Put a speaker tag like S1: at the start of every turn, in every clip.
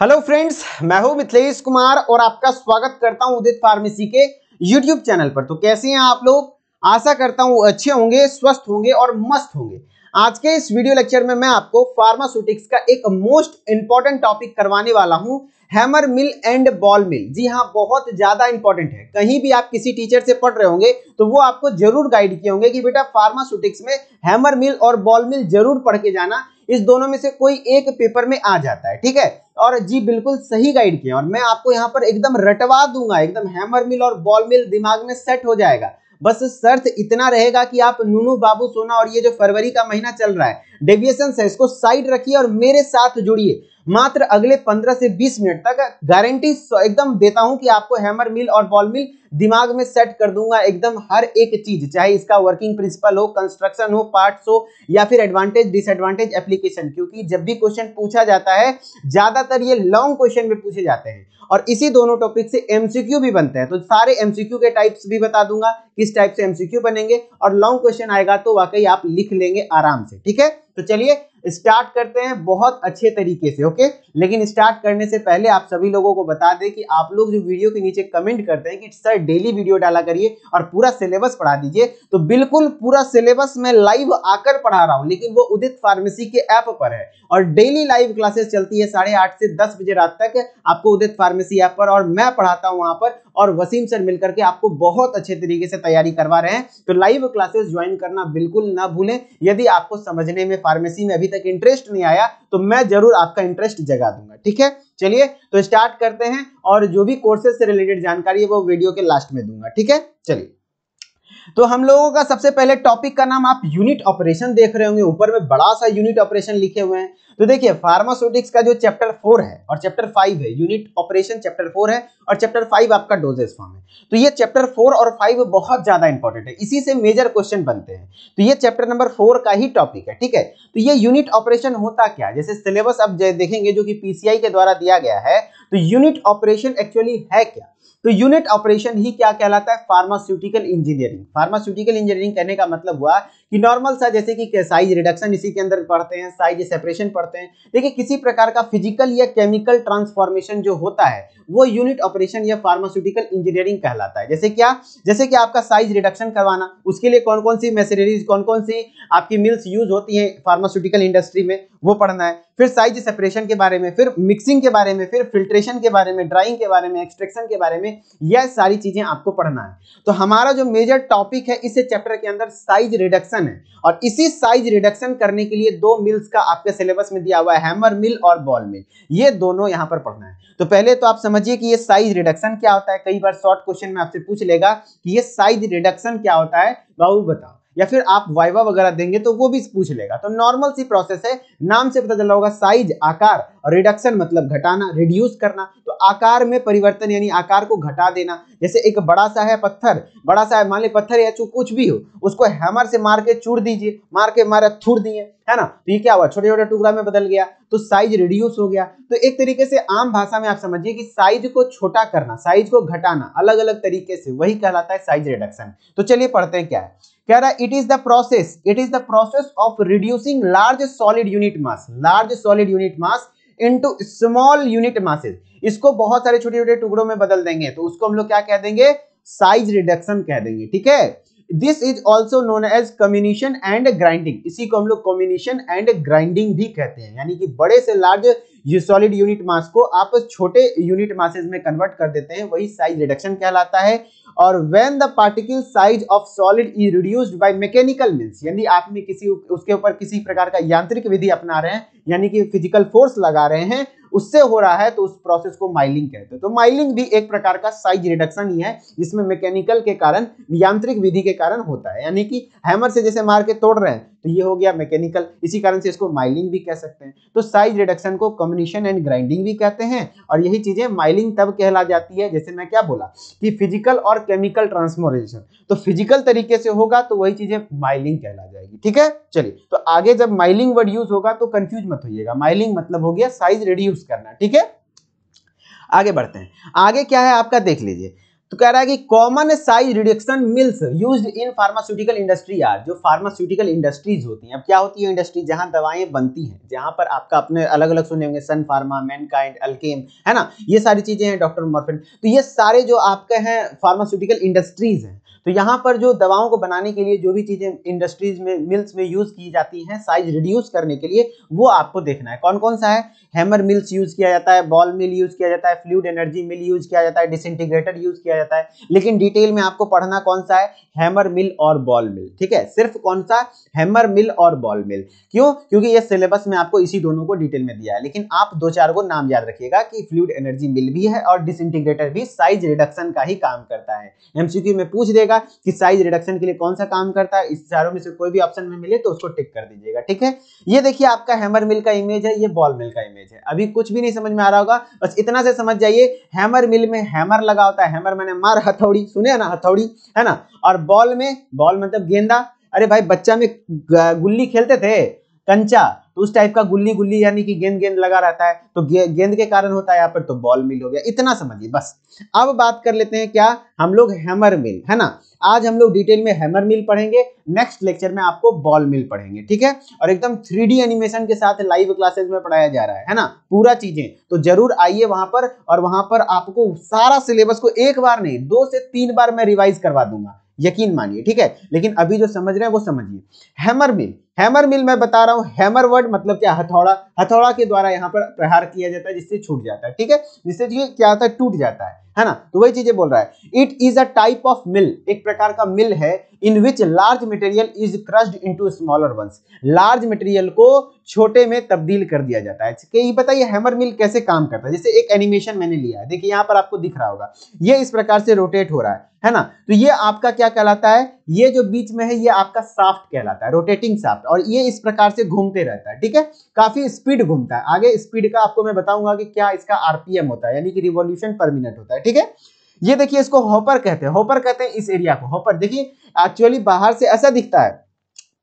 S1: hello friends मैं हूं मिथिलेश कुमार और आपका स्वागत करता हूं उदित फार्मेसी के यूट्यूब चैनल पर तो कैसे हैं आप लोग आशा करता हूं अच्छे होंगे स्वस्थ होंगे और मस्त होंगे आज के इस वीडियो लेक्चर में मैं आपको फार्मास्यूटिक्स का एक मोस्ट इंपॉर्टेंट टॉपिक करवाने वाला हूं hammer mill and ball mill जी हाँ बहुत ज्यादा इंपॉर्टेंट है कहीं भी आप किसी टीचर से पढ़ रहे होंगे तो वो आपको जरूर गाइड किए होंगे कि बेटा फार्मास्यूटिक्स में हैमर मिल और बॉल मिल जरूर पढ़ के जाना इस दोनों में से कोई एक पेपर में आ जाता है ठीक है और जी बिल्कुल सही गाइड किया और मैं आपको यहाँ पर एकदम रटवा दूंगा एकदम हैमर मिल और बॉल मिल दिमाग में सेट हो जाएगा बस शर्त इतना रहेगा कि आप नूनू बाबू सोना और ये जो फरवरी का महीना चल रहा है डेविएशन है इसको साइड रखिए और मेरे साथ जुड़िए मात्र अगले 15 से 20 मिनट तक गारंटी एकदम देता हूं कि आपको हैमर मिल और बॉल मिल दिमाग में सेट कर दूंगा एकदम हर एक चीज चाहे इसका वर्किंग प्रिंसिपल हो कंस्ट्रक्शन हो पार्ट्स हो या फिर एडवांटेज डिसएडवांटेज एप्लीकेशन क्योंकि जब भी क्वेश्चन पूछा जाता है ज्यादातर ये लॉन्ग क्वेश्चन में पूछे जाते हैं और इसी दोनों टॉपिक से एमसीक्यू भी बनते हैं तो सारे एमसीक्यू के टाइप्स भी बता दूंगा किस टाइप से एमसीक्यू बनेंगे और लॉन्ग क्वेश्चन आएगा तो वाकई आप लिख लेंगे आराम से ठीक है तो चलिए स्टार्ट करते हैं बहुत अच्छे तरीके से ओके लेकिन स्टार्ट करने से पहले आप सभी लोगों को बता दें कि आप लोग जो वीडियो के नीचे कमेंट करते हैं कि सर डेली वीडियो डाला करिए और पूरा सिलेबस पढ़ा दीजिए तो बिल्कुल पूरा सिलेबस मैं लाइव आकर पढ़ा रहा हूँ लेकिन वो उदित फार्मेसी के ऐप पर है और डेली लाइव क्लासेस चलती है साढ़े आठ से दस बजे रात तक आपको उदित फार्मेसी ऐप पर और मैं पढ़ाता हूँ वहां पर और वसीम सर मिलकर के आपको बहुत अच्छे तरीके से तैयारी करवा रहे हैं तो लाइव क्लासेस ज्वाइन करना बिल्कुल ना भूलें यदि आपको समझने में फार्मेसी में अभी तक इंटरेस्ट नहीं आया तो मैं जरूर आपका इंटरेस्ट जगा दूंगा ठीक है चलिए तो स्टार्ट करते हैं और जो भी कोर्सेज से रिलेटेड जानकारी है वो वीडियो के लास्ट में दूंगा ठीक है चलिए तो हम लोगों का सबसे पहले टॉपिक का नाम आप यूनिट ऑपरेशन देख रहे होंगे ऊपर में बड़ा सा यूनिट ऑपरेशन लिखे हुए हैं तो देखिए फार्मास्यूटिक्स का जो चैप्टर फोर है और चैप्टर फाइव है यूनिट ऑपरेशन चैप्टर फोर है और चैप्टर फाइव आपका डोजेस फॉर्म है तो ये चैप्टर फोर और फाइव बहुत ज्यादा इंपॉर्टेंट है इसी से मेजर क्वेश्चन बनते हैं तो ये चैप्टर नंबर फोर का ही टॉपिक है ठीक है तो ये यूनिट ऑपरेशन होता क्या जैसे सिलेबस आप देखेंगे जो कि पीसीआई के द्वारा दिया गया है तो यूनिट ऑपरेशन एक्चुअली है क्या तो यूनिट ऑपरेशन ही क्या कहलाता है फार्मास्यूटिकल इंजीनियरिंग फार्मास्यूटिकल इंजीनियरिंग कहने का मतलब हुआ कि नॉर्मल सा जैसे कि साइज रिडक्शन इसी के अंदर पढ़ते हैं साइज सेपरेशन पढ़ते हैं देखिए किसी प्रकार का फिजिकल या केमिकल ट्रांसफॉर्मेशन जो होता है वो यूनिट ऑपरेशन या फार्मास्यूटिकल इंजीनियरिंग कहलाता है जैसे क्या जैसे कि आपका साइज रिडक्शन करवाना उसके लिए कौन कौन सी मशीनरीज कौन कौन सी आपकी मिल्स यूज होती हैं फार्मास्यूटिकल इंडस्ट्री में वो पढ़ना है फिर साइज सेपरेशन के बारे में फिर मिक्सिंग के बारे में फिर फिल्ट्रेशन के बारे में ड्राइंग के बारे में एक्सट्रेक्शन के बारे में यह सारी चीजें आपको पढ़ना है तो हमारा जो मेजर टॉपिक है इस चैप्टर के अंदर साइज रिडक्शन रिडक्शन है और इसी साइज रिडक्शन करने के लिए दो मिल्स का आपके सिलेबस में दिया हुआ है हैमर मिल और बॉल मिल ये दोनों यहाँ पर पढ़ना है तो पहले तो आप समझिए कि ये साइज रिडक्शन क्या होता है कई बार शॉर्ट क्वेश्चन में आपसे पूछ लेगा कि ये साइज रिडक्शन क्या होता है बाबू बताओ या फिर आप वाइवा वगैरह देंगे तो वो भी पूछ लेगा तो नॉर्मल सी प्रोसेस है नाम से पता चला होगा साइज आकार और रिडक्शन मतलब घटाना रिड्यूस करना आकार में परिवर्तन यानी आकार को घटा देना जैसे एक बड़ा सा है पत्थर बड़ा सा है मान ली पत्थर या कुछ भी हो उसको हैमर से मार के चूर दीजिए मार के मारा थूर दिए है ना तो ये क्या हुआ छोटे छोटे टुकड़ा में बदल गया तो साइज रिड्यूस हो गया तो एक तरीके से आम भाषा में आप समझिए कि साइज को छोटा करना साइज को घटाना अलग अलग तरीके से वही कहलाता है साइज रिडक्शन तो चलिए पढ़ते हैं क्या है कह रहा है it is the process it is the process of reducing large solid unit mass large solid unit mass into small unit masses इसको बहुत सारे छोटे छोटे टुकड़ों में बदल देंगे तो उसको हम लोग क्या कह देंगे साइज रिडक्शन कह देंगे ठीक है this is also known as comminution and grinding इसी को हम लोग कम्युनिशन एंड ग्राइंडिंग भी कहते हैं यानी कि बड़े से लार्ज सॉलिड यूनिट मास को आप छोटे यूनिट मासेज में कन्वर्ट कर देते हैं वही साइज रिडक्शन कहलाता है और when the particle size of solid is reduced by mechanical means यानी आपने किसी उसके ऊपर किसी प्रकार का यांत्रिक विधि अपना रहे हैं यानी कि फिजिकल फोर्स लगा रहे हैं उससे हो रहा है तो उस प्रोसेस को माइलिंग कहते हैं तो माइलिंग भी एक प्रकार का साइज रिडक्शन ही है जिसमें मैकेनिकल के कारण यांत्रिक विधि के कारण होता है यानी कि हैमर से जैसे मार के तोड़ रहे हैं तो ये हो गया मैकेनिकल इसी कारण से इसको माइलिंग भी कह सकते हैं तो साइज रिडक्शन को कम्युनिशन एंड ग्राइंडिंग भी कहते हैं और यही चीजें माइलिंग तब कहला जाती है जैसे मैं क्या बोला कि फिजिकल और केमिकल ट्रांसफॉर्मेशन तो फिजिकल तरीके से होगा तो वही चीजें माइलिंग कहला जाएगी ठीक है चलिए तो आगे जब माइलिंग वर्ड यूज होगा तो कंफ्यूज मत होइएगा माइलिंग मतलब हो गया साइज रिड्यूस करना ठीक है आगे बढ़ते हैं आगे क्या है आपका देख लीजिए तो कह रहा है कि common size reduction mills use in pharmaceutical industry यार जो फार्मास्यूटिकल इंडस्ट्रीज होती हैं अब क्या होती है इंडस्ट्री जहां दवाएं बनती हैं जहां पर आपका अपने अलग अलग सुने होंगे सन फार्मा मैनकाइंड अल्केम है ना ये सारी चीजें हैं डॉक्टर मॉर्फिन तो ये सारे जो आपके हैं फार्मास्यूटिकल इंडस्ट्रीज हैं तो यहाँ पर जो दवाओं को बनाने के लिए जो भी चीज़ें इंडस्ट्रीज में मिल्स में यूज़ की जाती हैं साइज रिड्यूस करने के लिए वो आपको देखना है कौन कौन सा है हैमर मिल्स यूज़ किया जाता है बॉल मिल यूज़ किया जाता है फ्लूड एनर्जी मिल यूज़ किया जाता है डिसइंटीग्रेटर यूज़ किया जाता है लेकिन डिटेल में आपको पढ़ना कौन सा है हैमर मिल और बॉल मिल ठीक है सिर्फ कौन सा हैमर मिल और बॉल मिल क्यों क्योंकि ये सिलेबस में आपको इसी दोनों को डिटेल में दिया है लेकिन आप दो चार को नाम याद रखिएगा कि फ्लूड एनर्जी मिल भी है और डिसइंटीग्रेटर भी साइज रिडक्शन का ही काम करता है एमसीक्यू में पूछ देगा जाएगा कि साइज रिडक्शन के लिए कौन सा काम करता है इस चारों में से कोई भी ऑप्शन में मिले तो उसको टिक कर दीजिएगा ठीक है ये देखिए आपका हैमर मिल का इमेज है ये बॉल मिल का इमेज है अभी कुछ भी नहीं समझ में आ रहा होगा बस इतना से समझ जाइए हैमर मिल में हैमर लगा होता है हैमर मैंने मार हथौड़ी सुने ना हथौड़ी है ना और बॉल में बॉल मतलब गेंदा अरे भाई बच्चा में गुल्ली खेलते थे कंचा तो उस टाइप का गुल्ली गुल्ली यानी कि गेंद गेंद लगा रहता है तो गेंद के कारण होता है यहाँ पर तो बॉल मिल हो गया इतना समझिए बस अब बात कर लेते हैं क्या हम लोग हैमर मिल है ना आज हम लोग डिटेल में हैमर मिल पढ़ेंगे नेक्स्ट लेक्चर में आपको बॉल मिल पढ़ेंगे ठीक है और एकदम थ्री एनिमेशन के साथ लाइव क्लासेज में पढ़ाया जा रहा है है ना पूरा चीजें तो जरूर आइए वहां पर और वहां पर आपको सारा सिलेबस को एक बार नहीं दो से तीन बार मैं रिवाइज करवा दूंगा यकीन मानिए ठीक है लेकिन अभी जो समझ रहे हैं वो समझिए हैमर मिल हैमर मिल मैं बता रहा हूँ हैमर वर्ड मतलब क्या हथौड़ा हथौड़ा के द्वारा यहाँ पर प्रहार किया जाता है जिससे छूट जाता है ठीक है जिससे क्या होता है टूट जाता है है ना तो वही चीजें बोल रहा है it is a type of mill एक प्रकार का मिल है in which large material is crushed into smaller ones large material को छोटे में तब्दील कर दिया जाता है अच्छा, ये बताइए हैमर मिल कैसे काम करता है जैसे एक एनिमेशन मैंने लिया है देखिए यहाँ पर आपको दिख रहा होगा ये इस प्रकार से रोटेट हो रहा है है ना तो ये आपका क्या कहलाता है ये जो बीच में है ये आपका साफ्ट कहलाता है रोटेटिंग साफ्ट और ये इस प्रकार से घूमते रहता है ठीक है काफी स्पीड घूमता है आगे स्पीड का आपको मैं बताऊंगा कि क्या इसका आरपीएम होता है यानी कि रिवोल्यूशन पर मिनट होता है ठीक है ये देखिए इसको होपर कहते हैं होपर कहते हैं इस एरिया को होपर देखिए एक्चुअली बाहर से ऐसा दिखता है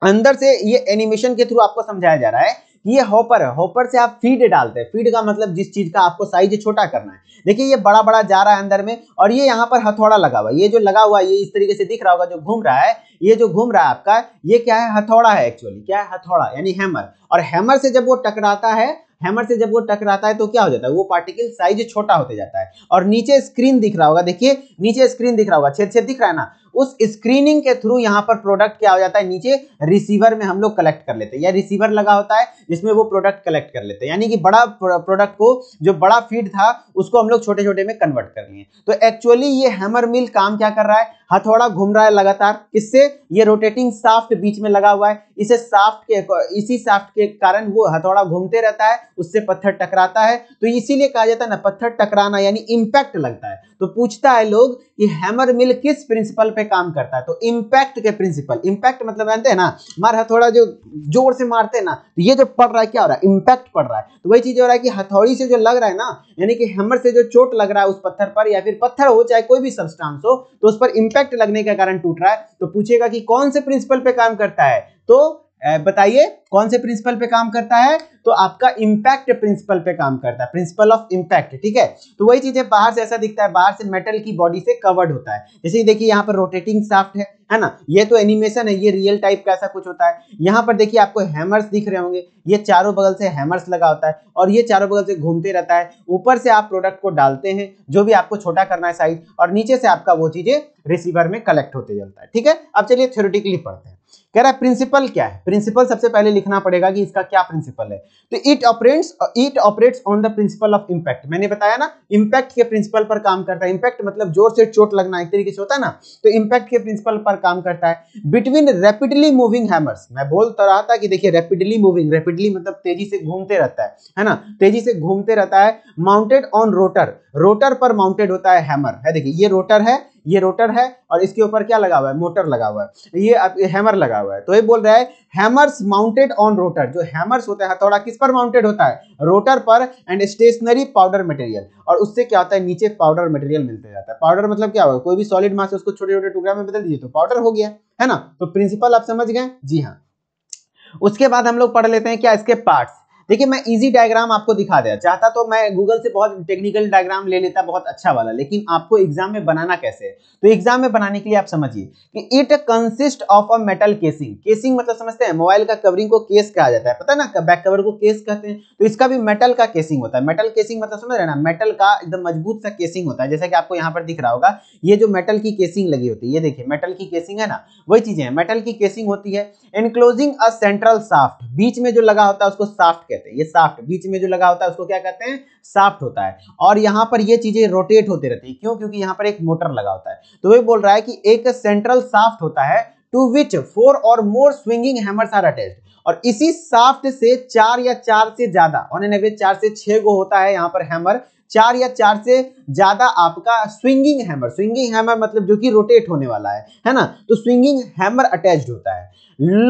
S1: अंदर से ये एनिमेशन के थ्रू आपको समझाया जा रहा है कि ये हॉपर है हॉपर से आप फीड डालते हैं फीड का मतलब जिस चीज का आपको साइज छोटा करना है देखिए ये बड़ा बड़ा जा रहा है अंदर में और ये यहाँ पर हथौड़ा लगा हुआ है ये जो लगा हुआ है ये इस तरीके से दिख रहा होगा जो घूम रहा है ये जो घूम रहा है आपका ये क्या है हथौड़ा है एक्चुअली क्या है हथौड़ा यानी हैमर और हैमर से जब वो टकराता है हैमर से जब वो टकराता है तो क्या हो जाता है वो पार्टिकल साइज छोटा होते जाता है और नीचे स्क्रीन दिख रहा होगा देखिए नीचे स्क्रीन दिख रहा होगा छेद छेद दिख रहा है ना उस स्क्रीनिंग के थ्रू यहाँ पर प्रोडक्ट क्या हो जाता है नीचे रिसीवर में हम लोग कलेक्ट कर लेते हैं या रिसीवर लगा होता है जिसमें वो प्रोडक्ट कलेक्ट कर लेते हैं यानी कि बड़ा प्रोडक्ट को जो बड़ा फीड था उसको हम लोग छोटे छोटे में कन्वर्ट कर लिए तो एक्चुअली ये हैमर मिल काम क्या कर रहा है हथौड़ा घूम रहा है लगातार किससे ये रोटेटिंग साफ्ट बीच में लगा हुआ है इसे साफ्ट के इसी साफ्ट के कारण वो हथौड़ा घूमते रहता है उससे पत्थर टकराता है तो इसीलिए कहा जाता है ना पत्थर टकराना यानी इम्पैक्ट लगता है तो पूछता है लोग कि हैमर मिल किस प्रिंसिपल पे काम करता है तो इम्पैक्ट के प्रिंसिपल इम्पैक्ट मतलब जानते हैं ना मार हथौड़ा जो जोर से मारते हैं ना तो ये जो पड़ रहा है क्या हो रहा है इम्पैक्ट पड़ रहा है तो वही चीज हो रहा है कि हथौड़ी से जो लग रहा है ना यानी कि हैमर से जो चोट लग रहा है उस पत्थर पर या फिर पत्थर हो चाहे कोई भी सब्सटांस हो तो उस पर इम्पैक्ट लगने के कारण टूट रहा है तो पूछेगा कि कौन से प्रिंसिपल पे काम करता है तो बताइए कौन से प्रिंसिपल पे काम करता है तो आपका इंपैक्ट प्रिंसिपल पे काम करता है प्रिंसिपल ऑफ इंपैक्ट ठीक है तो वही चीजें बाहर से ऐसा दिखता है बाहर से मेटल की बॉडी से कवर्ड होता है जैसे देखिए यहाँ पर रोटेटिंग साफ्ट है है ना ये तो एनिमेशन है ये रियल टाइप का ऐसा कुछ होता है यहाँ पर देखिए आपको हैमर्स दिख रहे होंगे ये चारों बगल से हैमर्स लगा होता है और ये चारों बगल से घूमते रहता है ऊपर से आप प्रोडक्ट को डालते हैं जो भी आपको छोटा करना है साइज और नीचे से आपका वो चीजें रिसीवर में कलेक्ट होते चलता है ठीक है अब चलिए थ्योरेटिकली पढ़ते हैं कह रहा है प्रिंसिपल क्या है प्रिंसिपल सबसे पहले देखना पड़ेगा कि इसका क्या प्रिंसिपल है तो it operates it operates on the principle of impact मैंने बताया ना इंपैक्ट के प्रिंसिपल पर काम करता है इंपैक्ट मतलब जोर से चोट लगना एक तरीके से होता है ना तो इंपैक्ट के प्रिंसिपल पर काम करता है बिटवीन रैपिडली मूविंग हैमर्स मैं बोलता तो रहा था कि देखिए रैपिडली मूविंग रैपिडली मतलब तेजी से घूमते रहता है है ना तेजी से घूमते रहता है माउंटेड ऑन रोटर रोटर पर माउंटेड होता है हैमर है देखिए ये रोटर है ये रोटर है और इसके ऊपर क्या लगा हुआ है मोटर लगा हुआ है ये हैमर लगा हुआ है तो ये बोल रहा है हैमर्स माउंटेड ऑन रोटर जो हैमर्स होता है हथौड़ा किस पर माउंटेड होता है रोटर पर एंड स्टेशनरी पाउडर मटेरियल और उससे क्या होता है नीचे पाउडर मटेरियल मिलते जाता है पाउडर मतलब क्या होगा कोई भी सॉलिड मास उसको छोटे छोटे टुकड़ा में बदल दीजिए तो पाउडर हो गया है ना तो प्रिंसिपल आप समझ गए जी हाँ उसके बाद हम लोग पढ़ लेते हैं क्या इसके पार्ट्स देखिए मैं इजी डायग्राम आपको दिखा दिया चाहता तो मैं गूगल से बहुत टेक्निकल डायग्राम ले लेता बहुत अच्छा वाला लेकिन आपको एग्जाम में बनाना कैसे तो एग्जाम में बनाने के लिए आप समझिए कि it consist of a metal casing casing मतलब समझते हैं मोबाइल का कवरिंग को केस कहा जाता है पता है ना बैक कवर को केस कहते हैं तो इसका भी मेटल का केसिंग होता है मेटल केसिंग मतलब समझ रहे ना मेटल का एकदम मजबूत सा केसिंग होता है जैसा कि आपको यहाँ पर दिख रहा होगा ये जो मेटल की केसिंग लगी होती है ये देखिए मेटल की केसिंग है ना वही चीजें मेटल की केसिंग होती है एनक्लोजिंग अ सेंट्रल साफ्ट बीच में जो लगा होता है उसको साफ्ट कहते हैं ये साफ्ट बीच में जो लगा होता है उसको क्या कहते हैं साफ्ट होता है और यहाँ पर ये चीजें रोटेट होती रहती है क्यों क्योंकि यहाँ पर एक मोटर लगा होता है तो वही बोल रहा है कि एक सेंट्रल साफ्ट होता है to which four or more swinging hammers are attached और इसी साफ्ट से चार या चार से ज्यादा ऑन एन एवरेज चार से छह गो होता है यहाँ पर हैमर चार या चार से ज्यादा आपका स्विंगिंग हैमर स्विंगिंग हैमर मतलब जो कि रोटेट होने वाला है है ना तो स्विंगिंग हैमर अटैच्ड होता है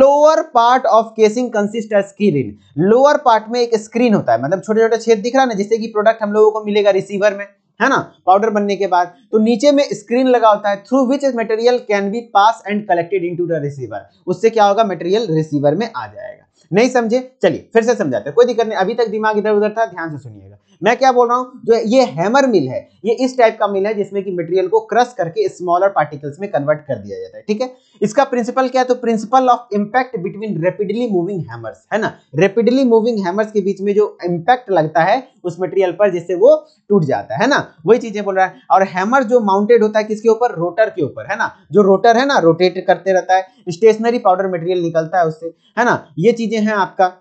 S1: lower part of casing consist screen lower part में एक स्क्रीन होता है मतलब छोटे छोटे छेद दिख रहा है ना जिससे कि प्रोडक्ट हम लोगों को मिलेगा रिसीवर में है ना पाउडर बनने के बाद तो नीचे में स्क्रीन लगा होता है through which material can be pass and collected into the receiver उससे क्या होगा मटेरियल रिसीवर में आ जाएगा नहीं समझे चलिए फिर से समझाते हैं कोई दिक्कत नहीं अभी तक दिमाग इधर उधर था ध्यान से सुनिएगा मैं क्या बोल रहा हूँ जो ये हैमर मिल है ये इस टाइप का मिल है जिसमें कि मटेरियल को क्रश करके स्मॉलर पार्टिकल्स में कन्वर्ट कर दिया जाता है ठीक है इसका प्रिंसिपल क्या है तो principle of impact between rapidly moving hammers है ना रेपिडली मूविंग हैमर्स के बीच में जो इम्पैक्ट लगता है उस मटेरियल पर जिससे वो टूट जाता है ना वही चीजें बोल रहा है और हैमर जो माउंटेड होता है किसके ऊपर रोटर के ऊपर है ना जो रोटर है ना रोटेट करते रहता है स्टेशनरी पाउडर मटेरियल निकलता है उससे है ना ये चीजें हैं आपका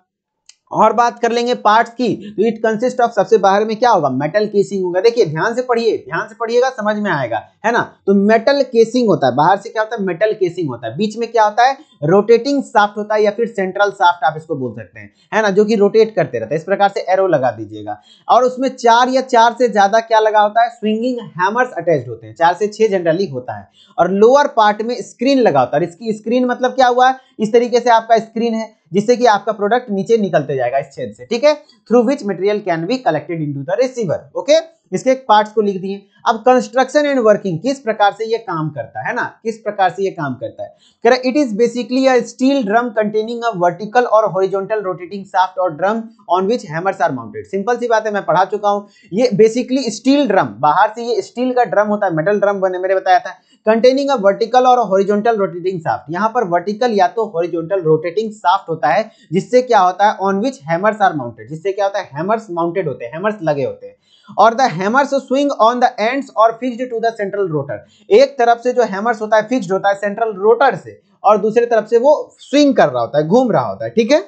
S1: और बात कर लेंगे पार्ट्स की तो इट कंसिस्ट ऑफ सबसे बाहर में क्या होगा मेटल केसिंग होगा देखिए ध्यान से पढ़िए ध्यान से पढ़िएगा समझ में आएगा है ना तो मेटल केसिंग होता है बाहर से क्या होता है मेटल केसिंग होता है बीच में क्या होता है रोटेटिंग साफ्ट होता है या फिर सेंट्रल साफ्ट आप इसको बोल सकते हैं है ना जो कि रोटेट करते रहता है इस प्रकार से एरो लगा दीजिएगा और उसमें चार या चार से ज्यादा क्या लगा होता है स्विंगिंग हैमर्स अटैच होते हैं चार से छह जनरली होता है और लोअर पार्ट में स्क्रीन लगा होता है इसकी स्क्रीन मतलब क्या हुआ है इस तरीके से आपका स्क्रीन है जिससे कि आपका प्रोडक्ट नीचे निकलते जाएगा इस छेद से ठीक है through which material can be collected in the receiver okay इसके पार्ट्स को लिख दिए अब कंस्ट्रक्शन एंड वर्किंग किस प्रकार से ये काम करता है ना किस प्रकार से ये काम करता है कह it is basically a steel drum containing a vertical or horizontal rotating shaft or drum on which hammers are mounted simple सी बात है मैं पढ़ा चुका हूँ ये बेसिकली स्टील ड्रम बाहर से ये स्टील का ड्रम होता है मेटल ड्रम बने मेरे बताया था containing a vertical or horizontal rotating shaft यहाँ पर वर्टिकल या तो हॉरिजॉन्टल रोटेटिंग साफ्ट होता है जिससे क्या होता है on which hammers are mounted जिससे क्या होता है हैमर्स माउंटेड होते हैं हैमर्स लगे होते हैं और the hammers swing on the ends or fixed to the central rotor एक तरफ से जो हैमर्स होता है फिक्स्ड होता है सेंट्रल रोटर से और दूसरी तरफ से वो स्विंग कर रहा होता है घूम रहा होता है ठीक है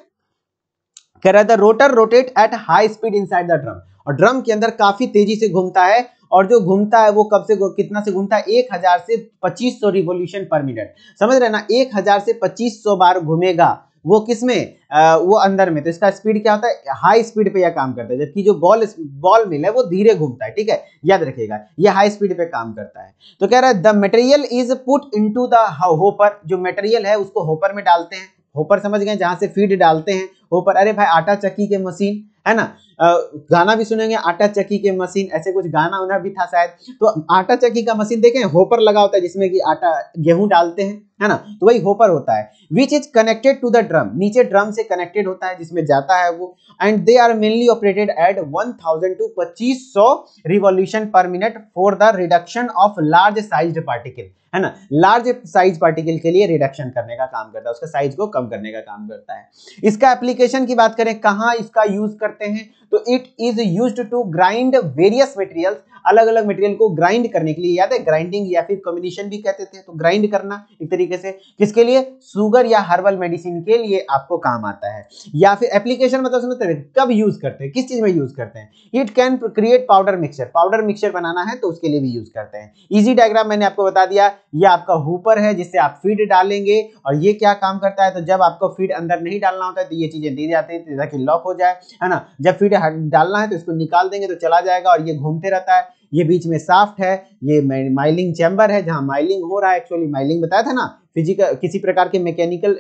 S1: कह रहा है the rotor rotate at high speed inside the drum और ड्रम के अंदर काफी तेजी से घूमता है और जो घूमता है वो कब से कितना से घूमता है एक हजार से पच्चीस सौ रिवोल्यूशन पर मिनट समझ रहे ना एक हजार से पच्चीस सौ बार घूमेगा वो किस में आ, वो अंदर में तो इसका स्पीड क्या होता है हाई स्पीड पे यह काम करता है जबकि जो बॉल बॉल मिल है वो धीरे घूमता है ठीक है याद रखिएगा यह हाई स्पीड पे काम करता है तो कह रहा है the material is put in the hopper जो मटेरियल है उसको होपर में डालते हैं होपर समझ गए जहां से फीड डालते हैं होपर अरे भाई आटा चक्की के मशीन है ना गाना भी सुनेंगे आटा चक्की के मशीन ऐसे कुछ गाना उना भी था शायद तो आटा चक्की का मशीन देखें होपर लगा होता है जिसमें कि आटा गेहूं डालते हैं है ना तो वही होपर होता है which is connected to the drum नीचे ड्रम से कनेक्टेड होता है जिसमें जाता है वो and they are mainly operated at 1000 to पच्चीस सौ revolution per minute for the reduction of large size particle है ना लार्ज साइज पार्टिकल के लिए रिडक्शन करने का काम करता है उसका साइज को कम करने का काम करता है इसका एप्लीकेशन की बात करें कहां इसका यूज करते हैं तो it is use to grind various materials अलग अलग मटेरियल को ग्राइंड करने के लिए याद है ग्राइंडिंग या फिर कॉम्बिनेशन भी कहते थे तो ग्राइंड करना एक तरीके से किसके लिए सुगर या हर्बल मेडिसिन के लिए आपको काम आता है या फिर एप्लीकेशन मतलब समझते तो, हैं कब यूज करते हैं किस चीज में यूज करते हैं it can create powder mixture powder mixture बनाना है तो उसके लिए भी यूज करते हैं इजी डायग्राम मैंने आपको बता दिया ये आपका हुपर है जिससे आप फीड डालेंगे और ये क्या काम करता है तो जब आपको फीड अंदर नहीं डालना होता है तो ये चीजें दी जाती है ताकि लॉक हो जाए है ना जब फीड डालना है तो इसको निकाल देंगे तो चला जाएगा और ये घूमते रहता है ये बीच में साफ्ट है ये माइलिंग चैम्बर है जहाँ माइलिंग हो रहा है एक्चुअली माइलिंग बताया था ना फिजिकल किसी प्रकार के मैकेनिकल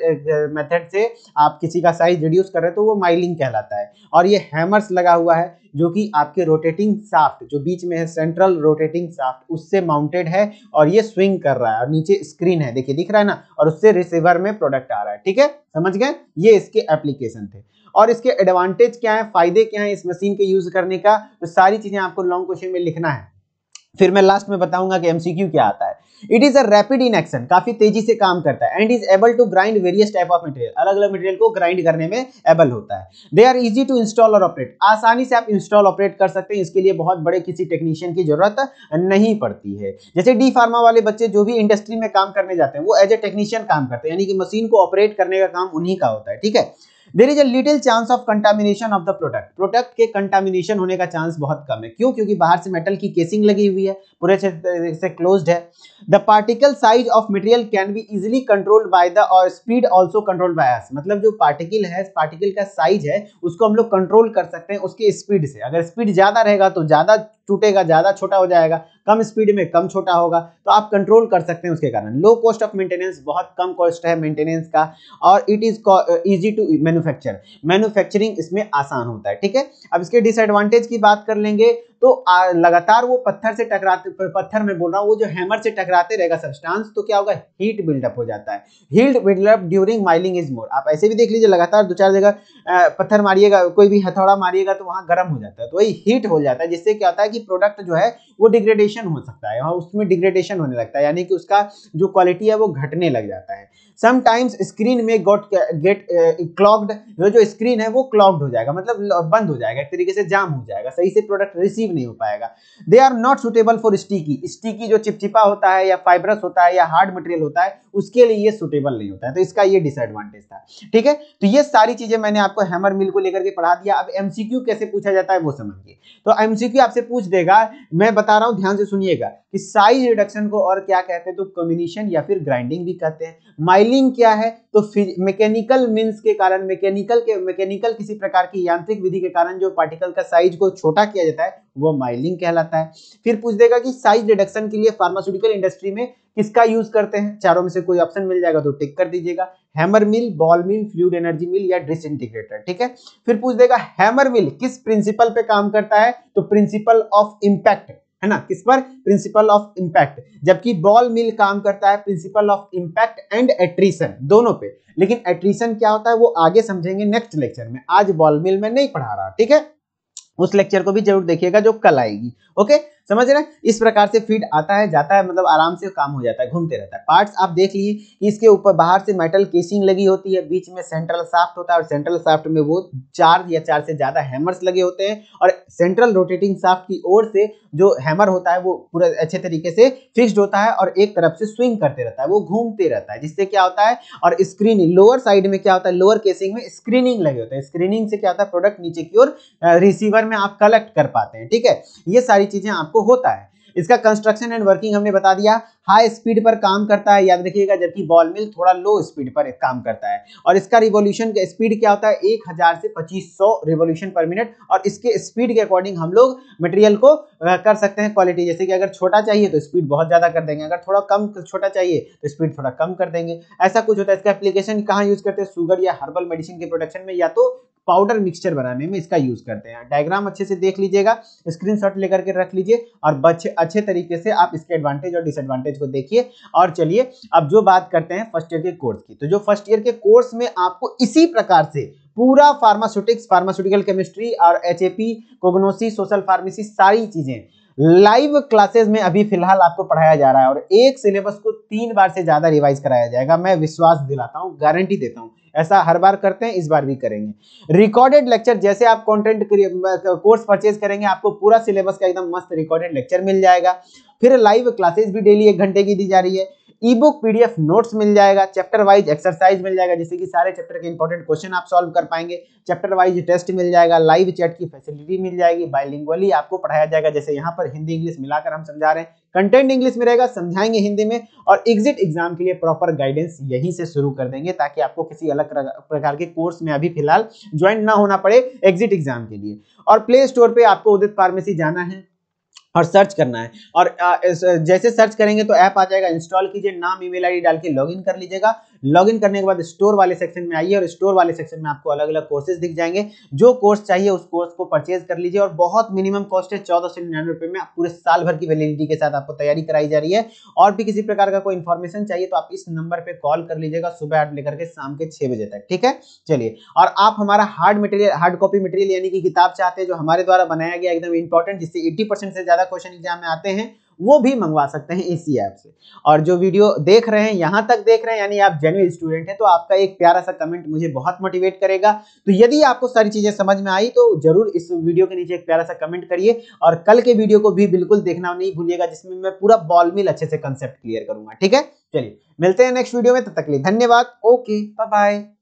S1: मेथड से आप किसी का साइज रिड्यूस कर रहे हो तो वो माइलिंग कहलाता है और ये हैमर्स लगा हुआ है जो कि आपके रोटेटिंग साफ्ट जो बीच में है सेंट्रल रोटेटिंग साफ्ट उससे माउंटेड है और ये स्विंग कर रहा है और नीचे स्क्रीन है देखिए दिख रहा है ना और उससे रिसीवर में प्रोडक्ट आ रहा है ठीक है समझ गए ये इसके एप्लीकेशन थे और इसके एडवांटेज क्या है फायदे क्या है इस मशीन के यूज करने का तो सारी चीजें आपको लॉन्ग क्वेश्चन में लिखना है फिर मैं लास्ट में बताऊंगा कि एमसीक्यू क्या आता है it is a rapid in action काफी तेजी से काम करता है and is able to grind various type of material अलग अलग मटेरियल को ग्राइंड करने में एबल होता है they are easy to install और ऑपरेट आसानी से आप इंस्टॉल ऑपरेट कर सकते हैं इसके लिए बहुत बड़े किसी टेक्नीशियन की जरूरत नहीं पड़ती है जैसे डी फार्मा वाले बच्चे जो भी इंडस्ट्री में काम करने जाते हैं वो एज ए टेक्नीशियन काम करते हैं यानी कि मशीन को ऑपरेट करने का काम उन्हीं का होता है ठीक है there is a little chance of contamination of the product product के कंटामिनेशन होने का चांस बहुत कम है क्यों क्योंकि बाहर से मेटल की केसिंग लगी हुई है पूरे से क्लोज्ड है the particle size of material can be easily controlled by the और speed also controlled by us मतलब जो पार्टिकल है पार्टिकल का साइज है उसको हम लोग कंट्रोल कर सकते हैं उसके स्पीड से अगर स्पीड ज़्यादा रहेगा तो ज़्यादा टूटेगा ज़्यादा छोटा हो जाएगा कम स्पीड में कम छोटा होगा तो आप कंट्रोल कर सकते हैं उसके कारण लो कॉस्ट ऑफ मेंटेनेंस बहुत कम कॉस्ट है मेंटेनेंस का और it is easy to manufacture manufacturing इसमें आसान होता है ठीक है अब इसके डिसएडवांटेज की बात कर लेंगे तो लगातार वो पत्थर से टकराते पत्थर में बोल रहा हूँ वो जो हैमर से टकराते रहेगा सब्सटेंस तो क्या होगा हीट बिल्डअप हो जाता है heat buildup during milling is more आप ऐसे भी देख लीजिए लगातार दो चार जगह पत्थर मारिएगा कोई भी हथौड़ा मारिएगा तो वहाँ गर्म हो जाता है तो वही हीट हो जाता है जिससे क्या होता है कि प्रोडक्ट जो है वो डिग्रेडेशन हो सकता है और हाँ, उसमें डिग्रेडेशन होने लगता है यानी कि उसका जो क्वालिटी है वो घटने लग जाता है समटाइम्स स्क्रीन में गोट गेट क्लॉग्ड जो स्क्रीन है वो क्लॉग्ड हो जाएगा मतलब बंद हो जाएगा एक तरीके से जाम हो जाएगा सही से प्रोडक्ट रिसीव नहीं हो पाएगा they are not suitable for sticky sticky जो चिपचिपा होता है या फाइबरस होता है या हार्ड मटेरियल होता है उसके लिए ये सुटेबल नहीं होता है तो इसका ये डिसएडवांटेज था ठीक है तो ये सारी चीजें मैंने आपको हैमर मिल को लेकर के पढ़ा दिया अब एमसीक्यू कैसे पूछा जाता है वो समझिए तो एमसीक्यू आपसे पूछ देगा मैं बता रहा हूं ध्यान से सुनिएगा कि साइज रिडक्शन को और क्या कहते हैं तो कम्बिनेशन या फिर ग्राइंडिंग भी कहते हैं माइलिंग क्या है तो मैकेनिकल मीन्स के कारण मैकेनिकल के मैकेनिकल किसी प्रकार की यांत्रिक विधि के कारण जो पार्टिकल का साइज को छोटा किया जाता है वो माइलिंग कहलाता है फिर पूछ देगा कि साइज रिडक्शन के लिए फार्मास्यूटिकल इंडस्ट्री में किसका यूज करते हैं चारों में से कोई ऑप्शन मिल जाएगा तो टिक कर दीजिएगा hammer mill ball mill fluid energy mill या डिस इंटीग्रेटर ठीक है फिर पूछ देगा हैमर मिल किस प्रिंसिपल पे काम करता है तो प्रिंसिपल ऑफ इंपैक्ट है ना किस पर प्रिंसिपल ऑफ इंपैक्ट जबकि बॉल मिल काम करता है principle of impact and attrition दोनों पे लेकिन एट्रीशन क्या होता है वो आगे समझेंगे नेक्स्ट लेक्चर में आज बॉल मिल में नहीं पढ़ा रहा ठीक है उस लेक्चर को भी जरूर देखिएगा जो कल आएगी ओके समझ रहे हैं इस प्रकार से फीड आता है जाता है मतलब आराम से काम हो जाता है घूमते रहता है पार्ट्स आप देख लीजिए कि इसके ऊपर बाहर से मेटल केसिंग लगी होती है बीच में सेंट्रल साफ्ट होता है और सेंट्रल साफ्ट में वो चार या चार से ज़्यादा हैमर्स लगे होते हैं और सेंट्रल रोटेटिंग साफ्ट की ओर से जो हैमर होता है वो पूरा अच्छे तरीके से फिक्सड होता है और एक तरफ से स्विंग करते रहता है वो घूमते रहता है जिससे क्या होता है और स्क्रीनिंग लोअर साइड में क्या होता है लोअर केसिंग में स्क्रीनिंग लगे होते हैं स्क्रीनिंग से क्या होता है प्रोडक्ट नीचे की ओर रिसीवर में आप कलेक्ट कर पाते हैं ठीक है ये सारी चीज़ें आप आपको होता है इसका कंस्ट्रक्शन एंड वर्किंग हमने बता दिया हाई स्पीड पर काम करता है याद रखिएगा जबकि बॉल मिल थोड़ा लो स्पीड पर काम करता है और इसका रिवोल्यूशन का स्पीड क्या होता है एक हजार से पच्चीस सौ रिवोल्यूशन पर मिनट और इसके स्पीड के अकॉर्डिंग हम लोग मटेरियल को कर सकते हैं क्वालिटी जैसे कि अगर छोटा चाहिए तो स्पीड बहुत ज़्यादा कर देंगे अगर थोड़ा कम छोटा चाहिए तो स्पीड थोड़ा कम कर देंगे ऐसा कुछ होता है इसका एप्लीकेशन कहाँ यूज करते हैं सुगर या हर्बल मेडिसिन के प्रोडक्शन में या तो पाउडर मिक्सचर बनाने में इसका यूज करते हैं डायग्राम अच्छे से देख लीजिएगा स्क्रीन लेकर के रख लीजिए और बच्चे अच्छे तरीके से आप इसके एडवांटेज और डिसएडवांटेज को देखिए और चलिए अब जो बात करते हैं फर्स्ट ईयर के कोर्स की तो जो फर्स्ट ईयर के कोर्स में आपको इसी प्रकार से पूरा फार्मास्यूटिक्स फार्मास्यूटिकल केमिस्ट्री और एच ए पी कोग्नोसी सोशल फार्मेसी सारी चीजें लाइव क्लासेस में अभी फिलहाल आपको पढ़ाया जा रहा है और एक सिलेबस को तीन बार से ज्यादा रिवाइज कराया जाएगा मैं विश्वास दिलाता हूँ गारंटी देता हूँ ऐसा हर बार करते हैं इस बार भी करेंगे रिकॉर्डेड लेक्चर जैसे आप कॉन्टेंट कोर्स परचेज करेंगे आपको पूरा सिलेबस का एकदम मस्त रिकॉर्डेड लेक्चर मिल जाएगा फिर लाइव क्लासेस भी डेली एक घंटे की दी जा रही है ई बुक पीडीएफ नोट्स मिल जाएगा चैप्टर वाइज एक्सरसाइज मिल जाएगा जैसे कि सारे चैप्टर के इंपॉर्टेंट क्वेश्चन आप सॉल्व कर पाएंगे चैप्टर वाइज टेस्ट मिल जाएगा लाइव चैट की फैसिलिटी मिल जाएगी बाइलिंगुअली आपको पढ़ाया जाएगा जैसे यहाँ पर हिंदी इंग्लिश मिलाकर हम समझा रहे हैं कंटेंट इंग्लिश में रहेगा समझाएंगे हिंदी में और एग्जिट एग्जाम के लिए प्रॉपर गाइडेंस यहीं से शुरू कर देंगे ताकि आपको किसी अलग प्रकार के कोर्स में अभी फिलहाल ज्वाइन ना होना पड़े एग्जिट एग्जाम के लिए और प्ले स्टोर पर आपको उदित फार्मेसी जाना है और सर्च करना है और जैसे सर्च करेंगे तो ऐप आ जाएगा इंस्टॉल कीजिए नाम ईमेल आईडी डाल के लॉगिन कर लीजिएगा लॉग इन करने के बाद स्टोर वाले सेक्शन में आइए और स्टोर वाले सेक्शन में आपको अलग अलग कोर्सेज दिख जाएंगे जो कोर्स चाहिए उस कोर्स को परचेज कर लीजिए और बहुत मिनिमम कॉस्ट है चौदह सौ निन्यानवे रुपये में पूरे साल भर की वैलिडिटी के साथ आपको तैयारी कराई जा रही है और भी किसी प्रकार का कोई इन्फॉर्मेशन चाहिए तो आप इस नंबर पर कॉल कर लीजिएगा सुबह आठ लेकर के शाम के छह बजे तक ठीक है चलिए और आप हमारा hard material hard copy material यानी कि किताब चाहते हैं जो हमारे द्वारा बनाया गया एकदम इंपॉर्टेंट जिससे एट्टी से ज़्यादा क्वेश्चन एग्जाम में आते हैं वो भी मंगवा सकते हैं इसी ऐप से और जो वीडियो देख रहे हैं यहाँ तक देख रहे हैं यानी आप जेन्यून स्टूडेंट हैं तो आपका एक प्यारा सा कमेंट मुझे बहुत मोटिवेट करेगा तो यदि आपको सारी चीज़ें समझ में आई तो जरूर इस वीडियो के नीचे एक प्यारा सा कमेंट करिए और कल के वीडियो को भी बिल्कुल देखना नहीं भूलिएगा जिसमें मैं पूरा बॉलमिल अच्छे से कंसेप्ट क्लियर करूंगा ठीक है चलिए मिलते हैं नेक्स्ट वीडियो में तब तक लिए धन्यवाद ओके बाय बाय